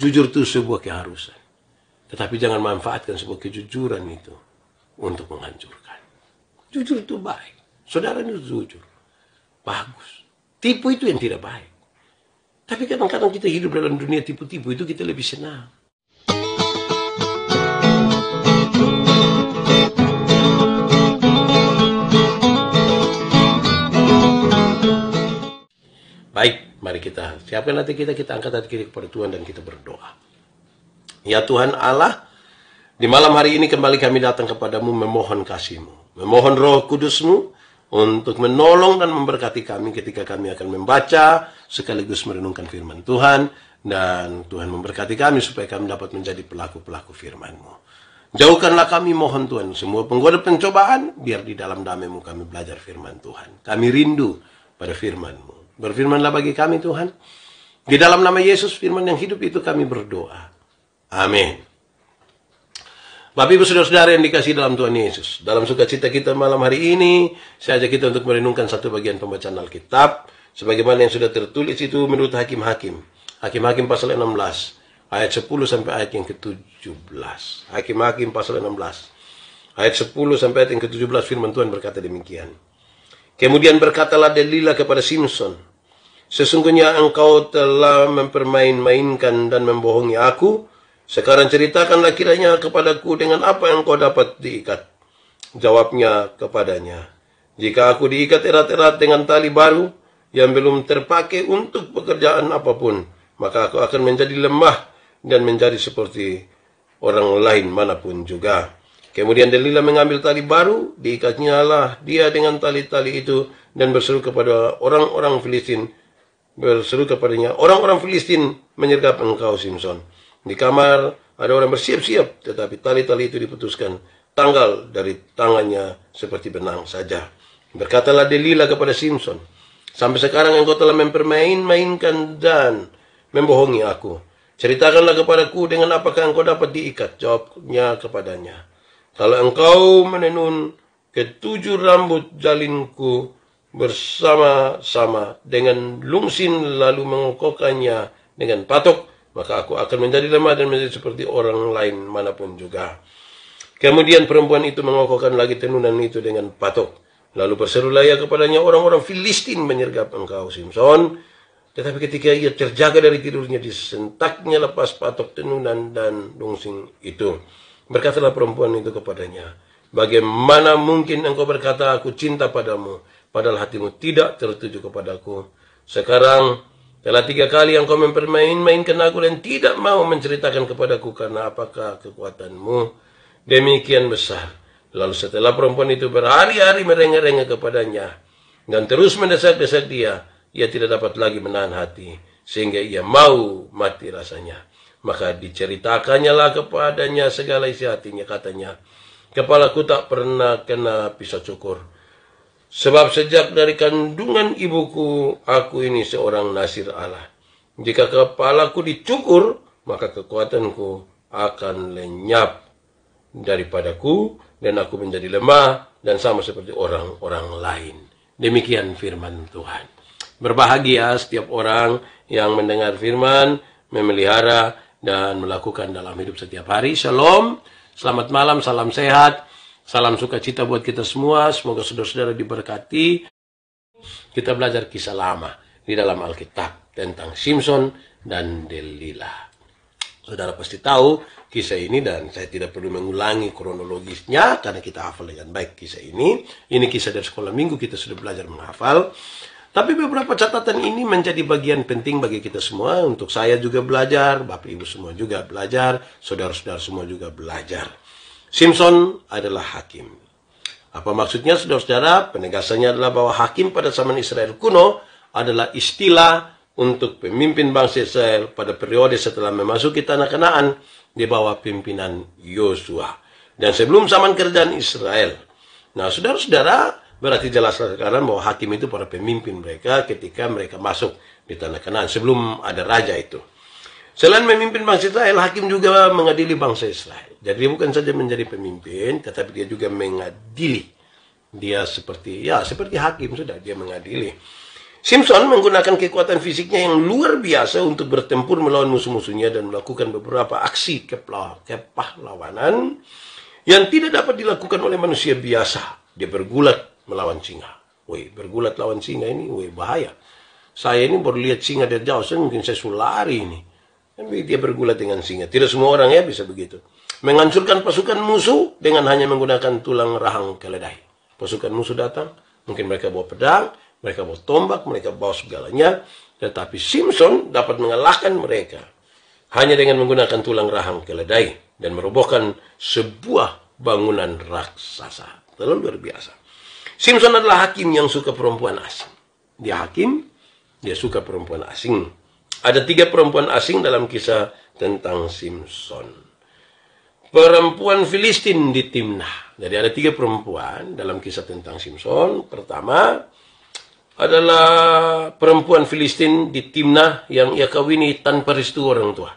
Jujur itu sebuah keharusan. Tetapi jangan manfaatkan sebuah kejujuran itu untuk menghancurkan. Jujur itu baik. Saudara itu jujur. Bagus. Tipu itu yang tidak baik. Tapi kadang-kadang kita hidup dalam dunia tipu-tipu itu kita lebih senang. Baik, Mari kita siapkan hati kita, kita angkat hati kita kepada Tuhan dan kita berdoa. Ya Tuhan Allah, di malam hari ini kembali kami datang kepadamu memohon kasihmu. Memohon roh kudusmu untuk menolong dan memberkati kami ketika kami akan membaca sekaligus merenungkan firman Tuhan. Dan Tuhan memberkati kami supaya kami dapat menjadi pelaku-pelaku firman-Mu. Jauhkanlah kami mohon Tuhan semua penggoda pencobaan biar di dalam damai-Mu kami belajar firman Tuhan. Kami rindu pada firman-Mu. Berfirmanlah bagi kami Tuhan. Di dalam nama Yesus firman yang hidup itu kami berdoa. Amin. Bapak Ibu Saudara-saudara yang dikasih dalam Tuhan Yesus. Dalam sukacita kita malam hari ini, saya ajak kita untuk merenungkan satu bagian pembacaan Alkitab. Sebagaimana yang sudah tertulis itu menurut Hakim-Hakim. Hakim-Hakim pasal 16 ayat 10 sampai ayat yang ke-17. Hakim-hakim pasal 16. Ayat 10 sampai ayat yang ke-17 firman Tuhan berkata demikian. Kemudian berkatalah Delilah kepada Simpson, Sesungguhnya engkau telah mempermain-mainkan dan membohongi aku. Sekarang ceritakanlah kiranya kepadaku dengan apa yang kau dapat diikat. Jawabnya kepadanya, jika aku diikat erat-erat dengan tali baru yang belum terpakai untuk pekerjaan apapun, maka aku akan menjadi lemah dan menjadi seperti orang lain manapun juga. Kemudian Delila mengambil tali baru, diikatnya lah dia dengan tali-tali itu dan berseru kepada orang-orang Filistin berseru kepadanya, orang-orang Filistin menyergap engkau Simpson. Di kamar ada orang bersiap-siap, tetapi tali-tali itu diputuskan, tanggal dari tangannya seperti benang saja. Berkatalah Delilah kepada Simpson, sampai sekarang engkau telah mempermain-mainkan dan membohongi aku. Ceritakanlah kepadaku dengan apakah engkau dapat diikat. Jawabnya kepadanya. Kalau engkau menenun ketujuh rambut jalinku, bersama-sama dengan lungsin lalu mengokokkannya dengan patok maka aku akan menjadi lemah dan menjadi seperti orang lain manapun juga. Kemudian perempuan itu mengokokkan lagi tenunan itu dengan patok. Lalu berserulah ia kepadanya orang-orang Filistin menyergap engkau Simpson. Tetapi ketika ia terjaga dari tidurnya disentaknya lepas patok tenunan dan lungsing itu. Berkatalah perempuan itu kepadanya, Bagaimana mungkin engkau berkata aku cinta padamu padahal hatimu tidak tertuju kepadaku. Sekarang telah tiga kali yang kau mempermain-mainkan aku dan tidak mau menceritakan kepadaku karena apakah kekuatanmu demikian besar. Lalu setelah perempuan itu berhari-hari merengek-rengek kepadanya dan terus mendesak-desak dia, ia tidak dapat lagi menahan hati sehingga ia mau mati rasanya. Maka diceritakannya lah kepadanya segala isi hatinya katanya, kepalaku tak pernah kena pisau cukur Sebab sejak dari kandungan ibuku, aku ini seorang nasir Allah. Jika kepalaku dicukur, maka kekuatanku akan lenyap daripadaku dan aku menjadi lemah dan sama seperti orang-orang lain. Demikian firman Tuhan. Berbahagia setiap orang yang mendengar firman, memelihara, dan melakukan dalam hidup setiap hari. Shalom, selamat malam, salam sehat. Salam sukacita buat kita semua. Semoga saudara-saudara diberkati. Kita belajar kisah lama di dalam Alkitab tentang Simpson dan Delilah. Saudara pasti tahu kisah ini dan saya tidak perlu mengulangi kronologisnya karena kita hafal dengan baik kisah ini. Ini kisah dari sekolah minggu kita sudah belajar menghafal. Tapi beberapa catatan ini menjadi bagian penting bagi kita semua. Untuk saya juga belajar, Bapak Ibu semua juga belajar, saudara-saudara semua juga belajar. Simpson adalah hakim. Apa maksudnya saudara-saudara? Penegasannya adalah bahwa hakim pada zaman Israel kuno adalah istilah untuk pemimpin bangsa Israel pada periode setelah memasuki tanah kenaan di bawah pimpinan Yosua dan sebelum zaman kerajaan Israel. Nah, saudara-saudara, berarti jelaslah sekarang bahwa hakim itu para pemimpin mereka ketika mereka masuk di tanah kenaan sebelum ada raja itu. Selain memimpin bangsa Israel, hakim juga mengadili bangsa Israel. Jadi dia bukan saja menjadi pemimpin, tetapi dia juga mengadili. Dia seperti ya seperti hakim sudah dia mengadili. Simpson menggunakan kekuatan fisiknya yang luar biasa untuk bertempur melawan musuh-musuhnya dan melakukan beberapa aksi kepahlawanan yang tidak dapat dilakukan oleh manusia biasa. Dia bergulat melawan singa. Woi, bergulat lawan singa ini, woi bahaya. Saya ini baru lihat singa dari jauh, saya mungkin saya sulari ini tapi dia bergulat dengan singa. Tidak semua orang ya bisa begitu. Menghancurkan pasukan musuh dengan hanya menggunakan tulang rahang keledai. Pasukan musuh datang, mungkin mereka bawa pedang, mereka bawa tombak, mereka bawa segalanya. Tetapi Simpson dapat mengalahkan mereka hanya dengan menggunakan tulang rahang keledai dan merobohkan sebuah bangunan raksasa. Terlalu luar biasa. Simpson adalah hakim yang suka perempuan asing. Dia hakim, dia suka perempuan asing. Ada tiga perempuan asing dalam kisah tentang Simpson. Perempuan Filistin di Timnah. Jadi ada tiga perempuan dalam kisah tentang Simpson. Pertama adalah perempuan Filistin di Timnah yang ia kawini tanpa restu orang tua.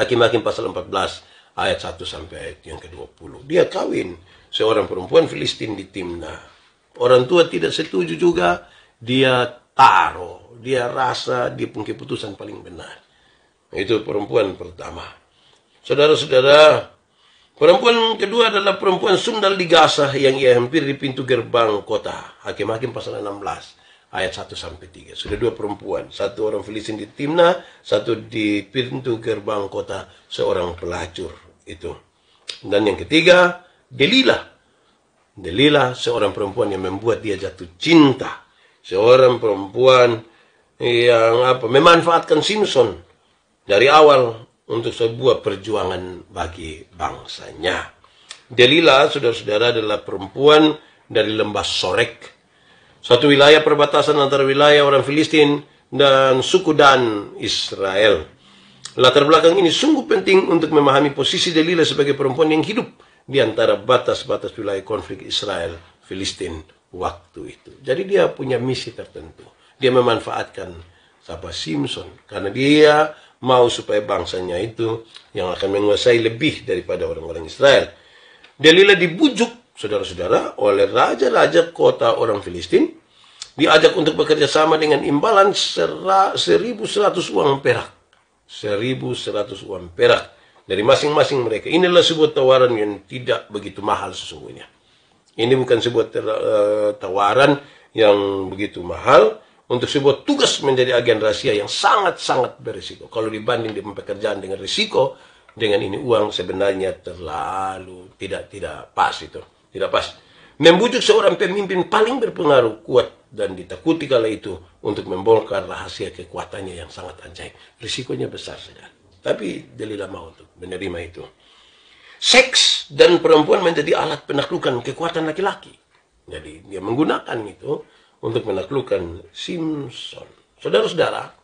Hakim-hakim pasal 14 ayat 1 sampai ayat yang ke-20. Dia kawin seorang perempuan Filistin di Timnah. Orang tua tidak setuju juga, dia taruh dia rasa dia punya keputusan paling benar. Itu perempuan pertama. Saudara-saudara, perempuan kedua adalah perempuan sundal di Gaza yang ia hampir di pintu gerbang kota. Hakim-hakim pasal 16 ayat 1 sampai 3. Sudah dua perempuan, satu orang Filistin di Timna, satu di pintu gerbang kota seorang pelacur itu. Dan yang ketiga, Delilah. Delilah seorang perempuan yang membuat dia jatuh cinta. Seorang perempuan yang apa memanfaatkan Simpson dari awal untuk sebuah perjuangan bagi bangsanya. Delila, saudara-saudara, adalah perempuan dari lembah Sorek, satu wilayah perbatasan antara wilayah orang Filistin dan suku Dan Israel. Latar belakang ini sungguh penting untuk memahami posisi Delila sebagai perempuan yang hidup di antara batas-batas wilayah konflik Israel Filistin waktu itu. Jadi dia punya misi tertentu dia memanfaatkan siapa Simpson karena dia mau supaya bangsanya itu yang akan menguasai lebih daripada orang-orang Israel. Delilah dibujuk saudara-saudara oleh raja-raja kota orang Filistin diajak untuk bekerja sama dengan imbalan 1100 uang perak. 1100 uang perak dari masing-masing mereka. Inilah sebuah tawaran yang tidak begitu mahal sesungguhnya. Ini bukan sebuah eh, tawaran yang begitu mahal untuk sebuah tugas menjadi agen rahasia yang sangat-sangat berisiko. Kalau dibanding di pekerjaan dengan risiko, dengan ini uang sebenarnya terlalu tidak tidak pas itu, tidak pas. Membujuk seorang pemimpin paling berpengaruh kuat dan ditakuti kala itu untuk membongkar rahasia kekuatannya yang sangat ajaib. Risikonya besar saja. Tapi Delilah mau untuk menerima itu. Seks dan perempuan menjadi alat penaklukan kekuatan laki-laki. Jadi dia menggunakan itu untuk menaklukkan Simpson. Saudara-saudara,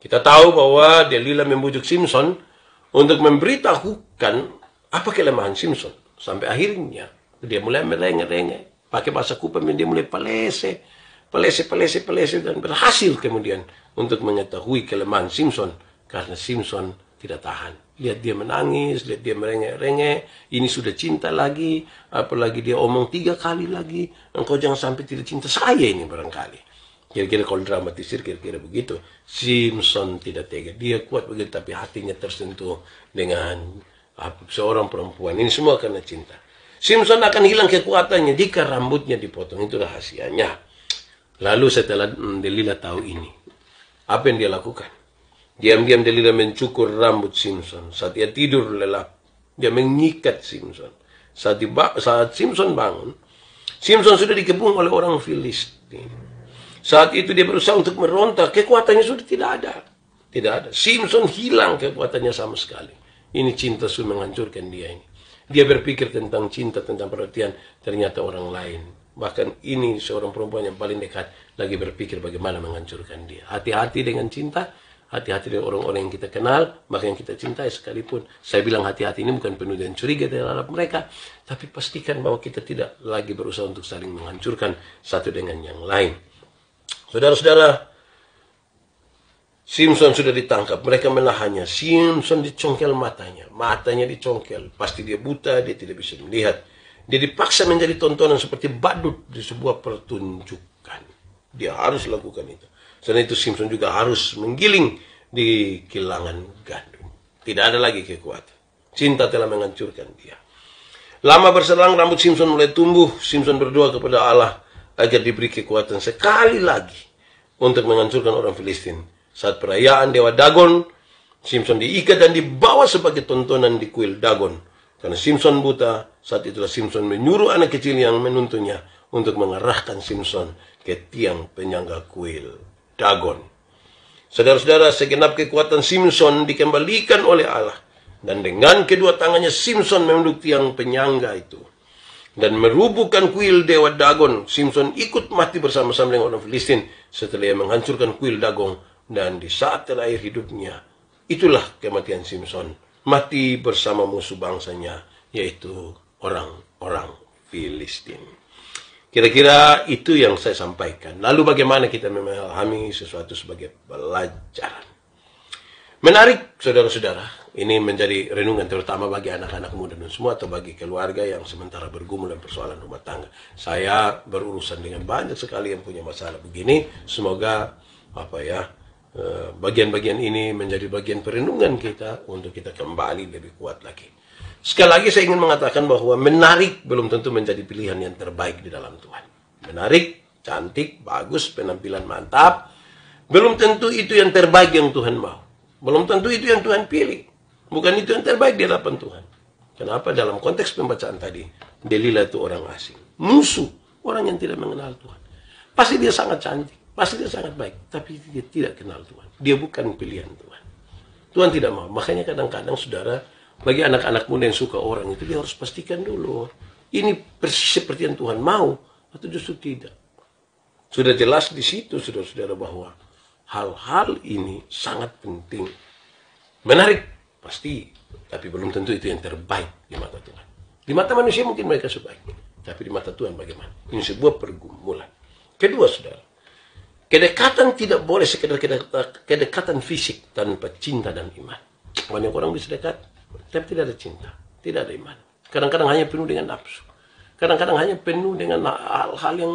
kita tahu bahwa Delilah membujuk Simpson untuk memberitahukan apa kelemahan Simpson. Sampai akhirnya dia mulai merengek-rengek. Pakai bahasa kuba dia mulai palese, palese, palese, palese dan berhasil kemudian untuk mengetahui kelemahan Simpson karena Simpson tidak tahan lihat dia menangis, lihat dia merengek-rengek, ini sudah cinta lagi, apalagi dia omong tiga kali lagi, engkau jangan sampai tidak cinta saya ini barangkali. Kira-kira kalau dramatisir, kira-kira begitu. Simpson tidak tega, dia kuat begitu, tapi hatinya tersentuh dengan ah, seorang perempuan. Ini semua karena cinta. Simpson akan hilang kekuatannya jika rambutnya dipotong, itu rahasianya. Lalu setelah mm, Delilah tahu ini, apa yang dia lakukan? Diam-diam dia mencukur rambut Simpson. Saat ia tidur lelap, dia mengikat Simpson. Saat, saat Simpson bangun, Simpson sudah dikepung oleh orang Filistin. Saat itu dia berusaha untuk meronta, kekuatannya sudah tidak ada. Tidak ada. Simpson hilang kekuatannya sama sekali. Ini cinta sudah menghancurkan dia ini. Dia berpikir tentang cinta, tentang perhatian, ternyata orang lain. Bahkan ini seorang perempuan yang paling dekat lagi berpikir bagaimana menghancurkan dia. Hati-hati dengan cinta, hati-hati dengan orang-orang yang kita kenal, bahkan yang kita cintai sekalipun. Saya bilang hati-hati ini bukan penuh dengan curiga terhadap mereka, tapi pastikan bahwa kita tidak lagi berusaha untuk saling menghancurkan satu dengan yang lain. Saudara-saudara, Simpson sudah ditangkap, mereka menahannya. Simpson dicongkel matanya, matanya dicongkel. Pasti dia buta, dia tidak bisa melihat. Dia dipaksa menjadi tontonan seperti badut di sebuah pertunjukan. Dia harus lakukan itu. Selain itu Simpson juga harus menggiling di kilangan gandum. Tidak ada lagi kekuatan. Cinta telah menghancurkan dia. Lama berselang rambut Simpson mulai tumbuh. Simpson berdoa kepada Allah agar diberi kekuatan sekali lagi untuk menghancurkan orang Filistin. Saat perayaan Dewa Dagon, Simpson diikat dan dibawa sebagai tontonan di kuil Dagon. Karena Simpson buta, saat itulah Simpson menyuruh anak kecil yang menuntunnya untuk mengarahkan Simpson ke tiang penyangga kuil. Dagon. Saudara-saudara, segenap kekuatan Simpson dikembalikan oleh Allah. Dan dengan kedua tangannya Simpson memeluk tiang penyangga itu. Dan merubuhkan kuil Dewa Dagon. Simpson ikut mati bersama-sama dengan orang Filistin setelah ia menghancurkan kuil Dagon. Dan di saat terakhir hidupnya, itulah kematian Simpson. Mati bersama musuh bangsanya, yaitu orang-orang Filistin. Kira-kira itu yang saya sampaikan. Lalu bagaimana kita memahami sesuatu sebagai pelajaran. Menarik, saudara-saudara. Ini menjadi renungan terutama bagi anak-anak muda dan semua atau bagi keluarga yang sementara bergumul dan persoalan rumah tangga. Saya berurusan dengan banyak sekali yang punya masalah begini. Semoga apa ya eh, bagian-bagian ini menjadi bagian perenungan kita untuk kita kembali lebih kuat lagi. Sekali lagi saya ingin mengatakan bahwa menarik belum tentu menjadi pilihan yang terbaik di dalam Tuhan. Menarik, cantik, bagus, penampilan mantap. Belum tentu itu yang terbaik yang Tuhan mau. Belum tentu itu yang Tuhan pilih. Bukan itu yang terbaik di hadapan Tuhan. Kenapa dalam konteks pembacaan tadi, Delila itu orang asing. Musuh, orang yang tidak mengenal Tuhan. Pasti dia sangat cantik, pasti dia sangat baik. Tapi dia tidak kenal Tuhan. Dia bukan pilihan Tuhan. Tuhan tidak mau. Makanya kadang-kadang saudara, bagi anak-anak muda yang suka orang itu dia harus pastikan dulu ini persis seperti yang Tuhan mau atau justru tidak. Sudah jelas di situ saudara-saudara bahwa hal-hal ini sangat penting. Menarik pasti, tapi belum tentu itu yang terbaik di mata Tuhan. Di mata manusia mungkin mereka sebaik, tapi di mata Tuhan bagaimana? Ini sebuah pergumulan. Kedua, saudara, kedekatan tidak boleh sekedar kedekatan fisik tanpa cinta dan iman. Banyak orang bisa dekat, tapi tidak ada cinta, tidak ada iman. Kadang-kadang hanya penuh dengan nafsu. Kadang-kadang hanya penuh dengan hal-hal yang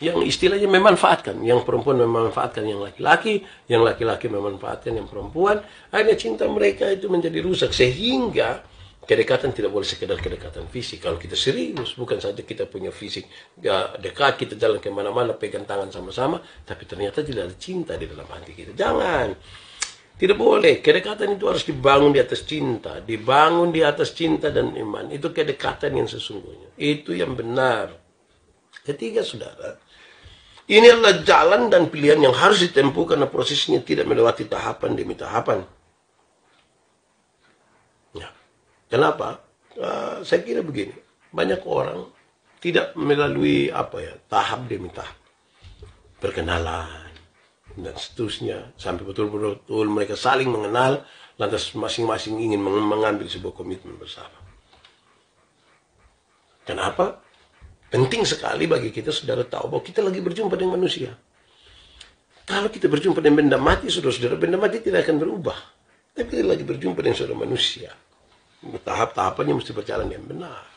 yang istilahnya memanfaatkan, yang perempuan memanfaatkan yang laki-laki, yang laki-laki memanfaatkan yang perempuan, akhirnya cinta mereka itu menjadi rusak sehingga kedekatan tidak boleh sekedar kedekatan fisik. Kalau kita serius, bukan saja kita punya fisik ya, dekat, kita jalan kemana-mana, pegang tangan sama-sama, tapi ternyata tidak ada cinta di dalam hati kita. Jangan. Tidak boleh. Kedekatan itu harus dibangun di atas cinta. Dibangun di atas cinta dan iman. Itu kedekatan yang sesungguhnya. Itu yang benar. Ketiga, saudara. Ini adalah jalan dan pilihan yang harus ditempuh karena prosesnya tidak melewati tahapan demi tahapan. Ya. Kenapa? Uh, saya kira begini. Banyak orang tidak melalui apa ya tahap demi tahap. Perkenalan, dan seterusnya sampai betul-betul mereka saling mengenal lantas masing-masing ingin mengambil sebuah komitmen bersama. Kenapa? Penting sekali bagi kita saudara tahu bahwa kita lagi berjumpa dengan manusia. Kalau kita berjumpa dengan benda mati, saudara-saudara, benda mati tidak akan berubah. Tapi kita lagi berjumpa dengan saudara manusia. Tahap-tahapannya mesti berjalan yang benar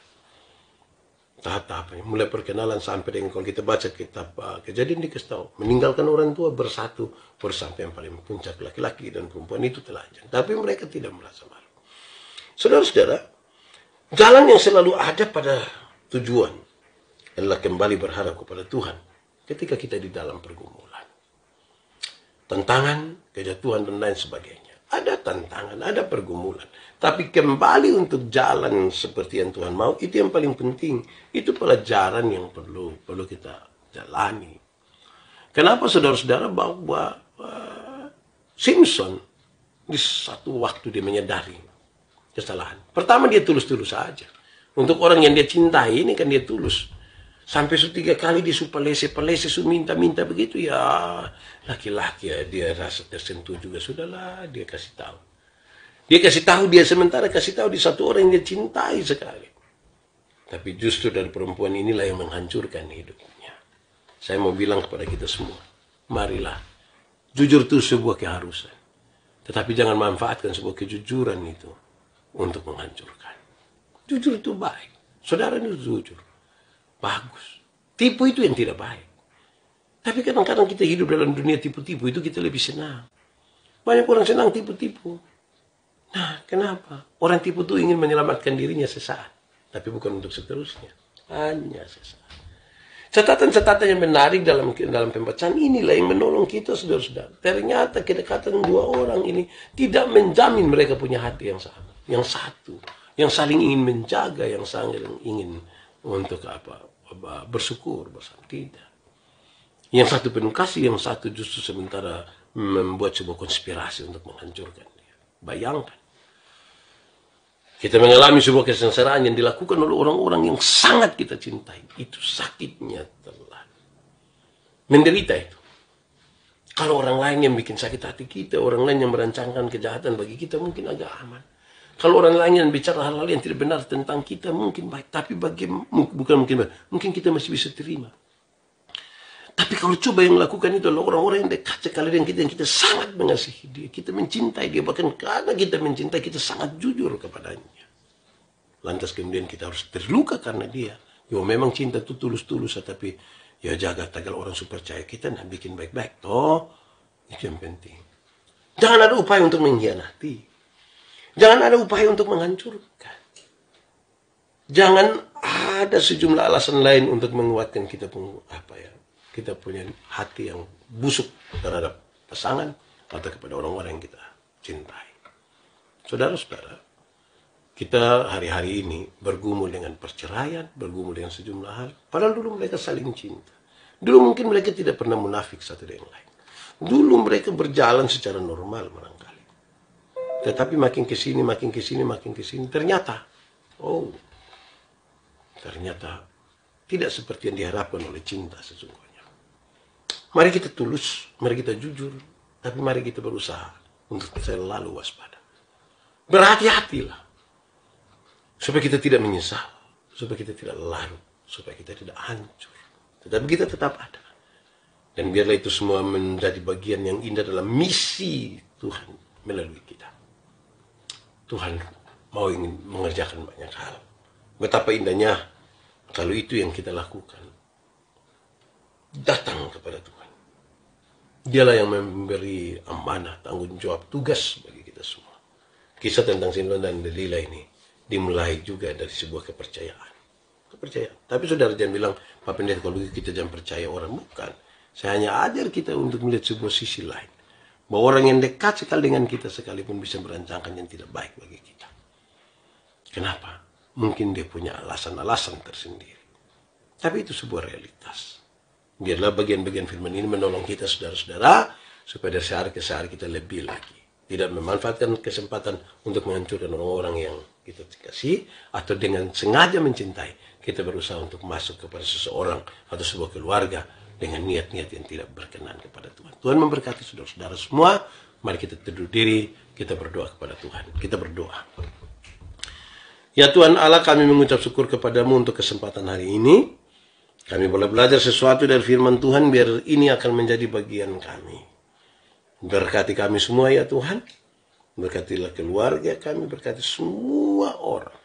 tahap tahap mulai perkenalan sampai dengan kalau kita baca kitab uh, kejadian di Kestau meninggalkan orang tua bersatu bersama yang paling puncak laki-laki dan perempuan itu telanjang tapi mereka tidak merasa malu saudara-saudara jalan yang selalu ada pada tujuan adalah kembali berharap kepada Tuhan ketika kita di dalam pergumulan tantangan kejatuhan dan lain sebagainya ada tantangan, ada pergumulan. Tapi kembali untuk jalan seperti yang Tuhan mau, itu yang paling penting. Itu pelajaran yang perlu perlu kita jalani. Kenapa saudara-saudara bahwa uh, Simpson di satu waktu dia menyadari kesalahan. Pertama dia tulus-tulus saja. Untuk orang yang dia cintai ini kan dia tulus sampai su tiga kali dia su pelese pelese su minta minta begitu ya laki-laki ya dia rasa tersentuh juga sudahlah dia kasih tahu dia kasih tahu dia sementara kasih tahu di satu orang yang dia cintai sekali tapi justru dari perempuan inilah yang menghancurkan hidupnya saya mau bilang kepada kita semua marilah jujur itu sebuah keharusan tetapi jangan manfaatkan sebuah kejujuran itu untuk menghancurkan jujur itu baik saudara itu jujur Bagus. Tipu itu yang tidak baik. Tapi kadang-kadang kita hidup dalam dunia tipu-tipu itu kita lebih senang. Banyak orang senang tipu-tipu. Nah, kenapa? Orang tipu itu ingin menyelamatkan dirinya sesaat. Tapi bukan untuk seterusnya. Hanya sesaat. Catatan-catatan yang menarik dalam dalam pembacaan inilah yang menolong kita saudara-saudara. Ternyata kedekatan dua orang ini tidak menjamin mereka punya hati yang sama, yang satu, yang saling ingin menjaga, yang saling ingin untuk apa bersyukur bahasa tidak yang satu penuh kasih yang satu justru sementara membuat sebuah konspirasi untuk menghancurkan dia bayangkan kita mengalami sebuah kesengsaraan yang dilakukan oleh orang-orang yang sangat kita cintai itu sakitnya telah menderita itu kalau orang lain yang bikin sakit hati kita orang lain yang merancangkan kejahatan bagi kita mungkin agak aman kalau orang lain yang bicara hal-hal yang tidak benar tentang kita mungkin baik, tapi bagi bukan mungkin baik, mungkin kita masih bisa terima. Tapi kalau coba yang melakukan itu adalah orang-orang yang dekat sekali dengan kita, yang kita sangat mengasihi dia, kita mencintai dia, bahkan karena kita mencintai, kita sangat jujur kepadanya. Lantas kemudian kita harus terluka karena dia. Yo ya, memang cinta itu tulus-tulus, tapi ya jaga tagal orang super percaya kita nah bikin baik-baik toh itu yang penting jangan ada upaya untuk mengkhianati Jangan ada upaya untuk menghancurkan. Jangan ada sejumlah alasan lain untuk menguatkan kita pun apa ya kita punya hati yang busuk terhadap pasangan atau kepada orang-orang yang kita cintai. Saudara-saudara, kita hari-hari ini bergumul dengan perceraian, bergumul dengan sejumlah hal. Padahal dulu mereka saling cinta. Dulu mungkin mereka tidak pernah munafik satu dengan lain. Dulu mereka berjalan secara normal tetapi makin ke sini, makin ke sini, makin ke sini, ternyata, oh, ternyata tidak seperti yang diharapkan oleh cinta sesungguhnya. Mari kita tulus, mari kita jujur, tapi mari kita berusaha untuk selalu waspada. Berhati-hatilah, supaya kita tidak menyesal, supaya kita tidak larut, supaya kita tidak hancur. Tetapi kita tetap ada. Dan biarlah itu semua menjadi bagian yang indah dalam misi Tuhan melalui kita. Tuhan mau ingin mengerjakan banyak hal. Betapa indahnya kalau itu yang kita lakukan. Datang kepada Tuhan. Dialah yang memberi amanah, tanggung jawab, tugas bagi kita semua. Kisah tentang Sinlon dan Delila ini dimulai juga dari sebuah kepercayaan. Kepercayaan. Tapi saudara jangan bilang, Pak Pendeta kalau gitu kita jangan percaya orang. Bukan. Saya hanya ajar kita untuk melihat sebuah sisi lain. Bahwa orang yang dekat sekali dengan kita sekalipun bisa merancangkan yang tidak baik bagi kita. Kenapa? Mungkin dia punya alasan-alasan tersendiri. Tapi itu sebuah realitas. Biarlah bagian-bagian firman ini menolong kita saudara-saudara supaya dari sehari ke sehari kita lebih lagi. Tidak memanfaatkan kesempatan untuk menghancurkan orang-orang yang kita kasih atau dengan sengaja mencintai kita berusaha untuk masuk kepada seseorang atau sebuah keluarga dengan niat-niat yang tidak berkenan kepada Tuhan. Tuhan memberkati saudara-saudara semua. Mari kita teduh diri, kita berdoa kepada Tuhan. Kita berdoa. Ya Tuhan Allah, kami mengucap syukur kepadamu untuk kesempatan hari ini. Kami boleh belajar sesuatu dari firman Tuhan, biar ini akan menjadi bagian kami. Berkati kami semua ya Tuhan. Berkatilah keluarga kami, berkati semua orang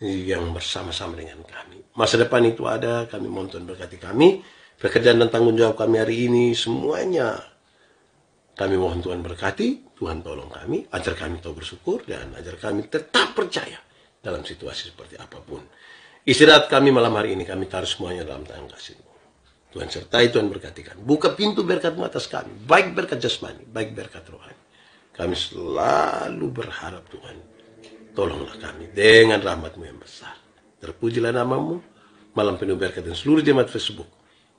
yang bersama-sama dengan kami. Masa depan itu ada, kami mohon Tuhan berkati kami pekerjaan dan tanggung jawab kami hari ini semuanya kami mohon Tuhan berkati, Tuhan tolong kami, ajar kami tahu bersyukur dan ajar kami tetap percaya dalam situasi seperti apapun. Istirahat kami malam hari ini kami taruh semuanya dalam tangan kasih-Mu. Tuhan sertai, Tuhan berkatikan. Buka pintu berkat atas kami, baik berkat jasmani, baik berkat rohani. Kami selalu berharap Tuhan, tolonglah kami dengan rahmat-Mu yang besar. Terpujilah namamu, malam penuh berkat dan seluruh jemaat Facebook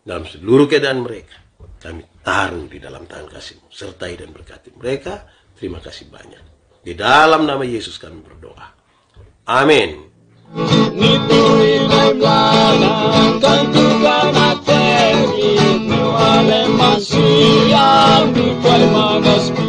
dalam seluruh keadaan mereka. Kami taruh di dalam tangan kasihMu, sertai dan berkati mereka. Terima kasih banyak. Di dalam nama Yesus kami berdoa. Amin. Ni